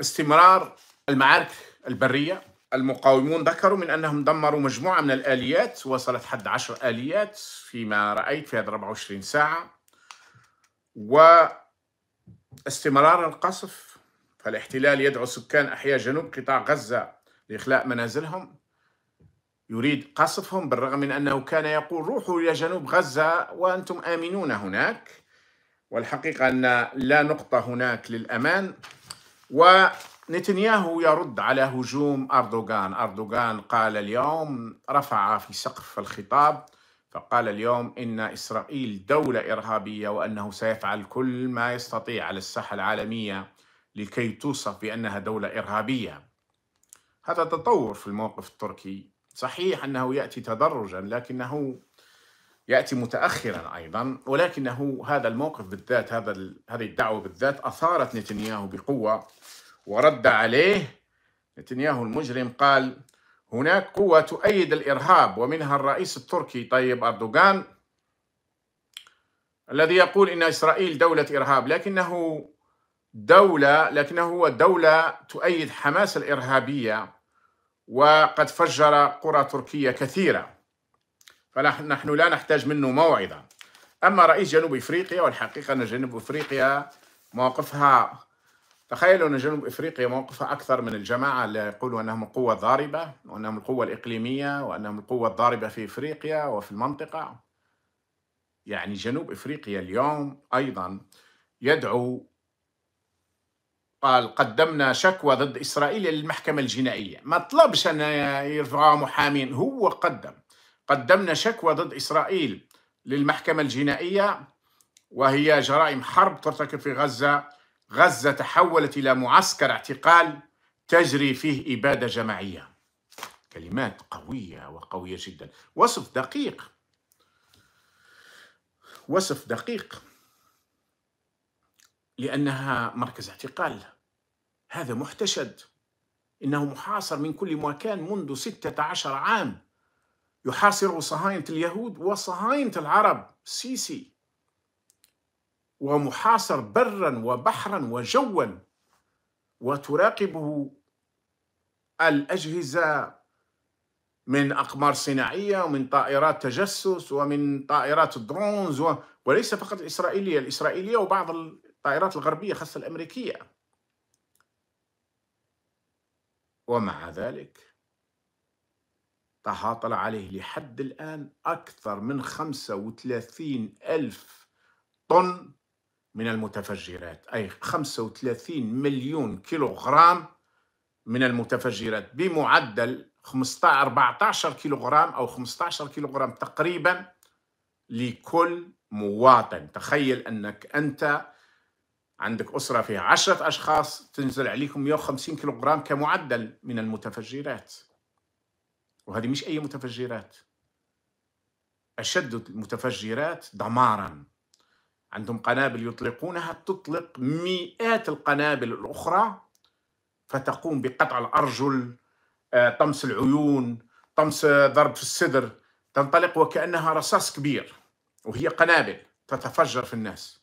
استمرار المعارك البرية المقاومون ذكروا من أنهم دمروا مجموعة من الآليات وصلت حد عشر آليات فيما رأيت في هذه 24 ساعة واستمرار القصف فالاحتلال يدعو سكان أحياء جنوب قطاع غزة لإخلاء منازلهم يريد قصفهم بالرغم من أنه كان يقول روحوا إلى جنوب غزة وأنتم آمنون هناك والحقيقة أن لا نقطة هناك للأمان ونتنياهو يرد على هجوم أردوغان أردوغان قال اليوم رفع في سقف الخطاب فقال اليوم إن إسرائيل دولة إرهابية وأنه سيفعل كل ما يستطيع على الساحة العالمية لكي توصف بأنها دولة إرهابية هذا تطور في الموقف التركي صحيح أنه يأتي تدرجا لكنه ياتي متاخرا ايضا ولكنه هذا الموقف بالذات هذا هذه الدعوه بالذات اثارت نتنياهو بقوه ورد عليه نتنياهو المجرم قال هناك قوة تؤيد الإرهاب ومنها الرئيس التركي طيب أردوغان الذي يقول إن إسرائيل دولة إرهاب لكنه دولة لكنه هو دولة تؤيد حماس الإرهابية وقد فجر قرى تركية كثيرة فنحن لا نحتاج منه موعظة أما رئيس جنوب إفريقيا والحقيقة أن جنوب إفريقيا موقفها تخيلوا أن جنوب إفريقيا موقفها أكثر من الجماعة اللي يقولوا أنهم القوة الضاربة وأنهم القوة الإقليمية وأنهم القوة الضاربة في إفريقيا وفي المنطقة يعني جنوب إفريقيا اليوم أيضا يدعو قال قدمنا شكوى ضد إسرائيل للمحكمة الجنائية ما طلبش أن يرفعها محامين هو قدم قدمنا شكوى ضد إسرائيل للمحكمة الجنائية وهي جرائم حرب ترتكب في غزة غزة تحولت إلى معسكر اعتقال تجري فيه إبادة جماعية كلمات قوية وقوية جدا وصف دقيق وصف دقيق لأنها مركز اعتقال هذا محتشد إنه محاصر من كل مكان منذ 16 عام يحاصر صهاينة اليهود وصهاينة العرب سيسي ومحاصر برا وبحرا وجوا وتراقبه الأجهزة من أقمار صناعية ومن طائرات تجسس ومن طائرات الدرونز و... وليس فقط الإسرائيلية الإسرائيلية وبعض الطائرات الغربية خاصة الأمريكية ومع ذلك طه طلع عليه لحد الآن أكثر من 35 ألف طن من المتفجرات أي 35 مليون كيلوغرام من المتفجرات بمعدل 15 14 كيلوغرام أو 15 كيلوغرام تقريبا لكل مواطن تخيل أنك أنت عندك أسرة فيها عشرة أشخاص تنزل عليكم 150 كيلوغرام كمعدل من المتفجرات وهذه مش أي متفجرات أشد المتفجرات دمارا عندهم قنابل يطلقونها تطلق مئات القنابل الأخرى فتقوم بقطع الأرجل آه، طمس العيون طمس آه، ضرب في الصدر تنطلق وكأنها رصاص كبير وهي قنابل تتفجر في الناس